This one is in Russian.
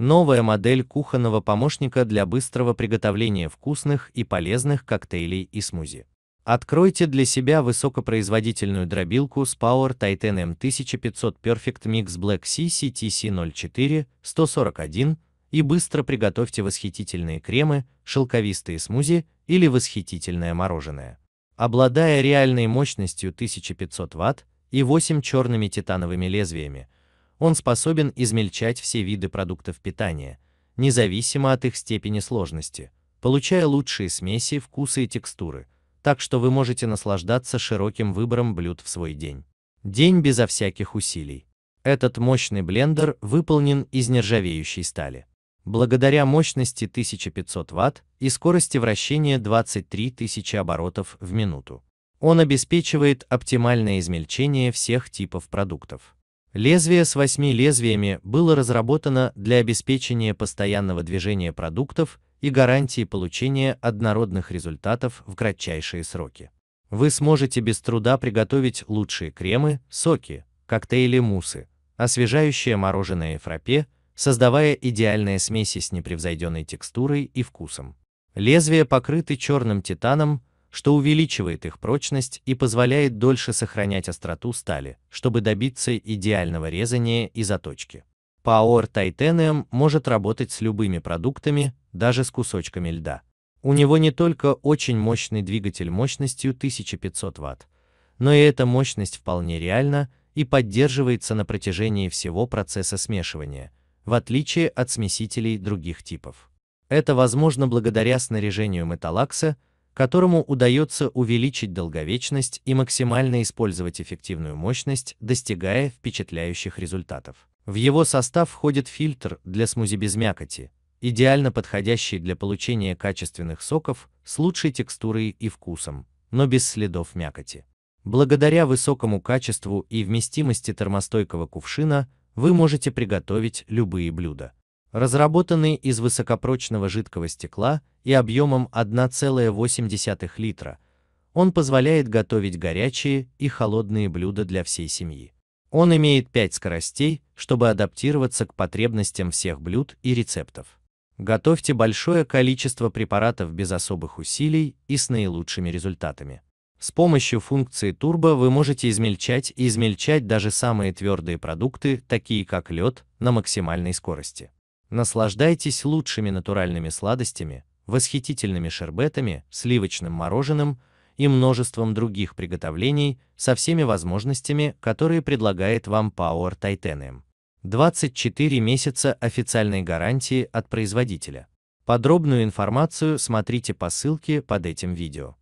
Новая модель кухонного помощника для быстрого приготовления вкусных и полезных коктейлей и смузи. Откройте для себя высокопроизводительную дробилку с Power Titan M1500 Perfect Mix Black CCTC 04-141 и быстро приготовьте восхитительные кремы, шелковистые смузи или восхитительное мороженое. Обладая реальной мощностью 1500 Вт и 8 черными титановыми лезвиями, он способен измельчать все виды продуктов питания, независимо от их степени сложности, получая лучшие смеси, вкусы и текстуры, так что вы можете наслаждаться широким выбором блюд в свой день. День безо всяких усилий. Этот мощный блендер выполнен из нержавеющей стали. Благодаря мощности 1500 Вт и скорости вращения 23 тысячи оборотов в минуту, он обеспечивает оптимальное измельчение всех типов продуктов. Лезвие с восьми лезвиями было разработано для обеспечения постоянного движения продуктов и гарантии получения однородных результатов в кратчайшие сроки. Вы сможете без труда приготовить лучшие кремы, соки, коктейли, мусы, освежающее мороженое и фраппе, создавая идеальные смеси с непревзойденной текстурой и вкусом. Лезвия покрыты черным титаном, что увеличивает их прочность и позволяет дольше сохранять остроту стали, чтобы добиться идеального резания и заточки. Power Titanium может работать с любыми продуктами, даже с кусочками льда. У него не только очень мощный двигатель мощностью 1500 Вт, но и эта мощность вполне реальна и поддерживается на протяжении всего процесса смешивания, в отличие от смесителей других типов. Это возможно благодаря снаряжению металлакса, которому удается увеличить долговечность и максимально использовать эффективную мощность, достигая впечатляющих результатов. В его состав входит фильтр для смузи без мякоти, идеально подходящий для получения качественных соков с лучшей текстурой и вкусом, но без следов мякоти. Благодаря высокому качеству и вместимости термостойкого кувшина вы можете приготовить любые блюда разработанный из высокопрочного жидкого стекла и объемом 1,8 литра. Он позволяет готовить горячие и холодные блюда для всей семьи. Он имеет 5 скоростей, чтобы адаптироваться к потребностям всех блюд и рецептов. Готовьте большое количество препаратов без особых усилий и с наилучшими результатами. С помощью функции турбо вы можете измельчать и измельчать даже самые твердые продукты, такие как лед, на максимальной скорости. Наслаждайтесь лучшими натуральными сладостями, восхитительными шербетами, сливочным мороженым и множеством других приготовлений со всеми возможностями, которые предлагает вам Power Titanium. 24 месяца официальной гарантии от производителя. Подробную информацию смотрите по ссылке под этим видео.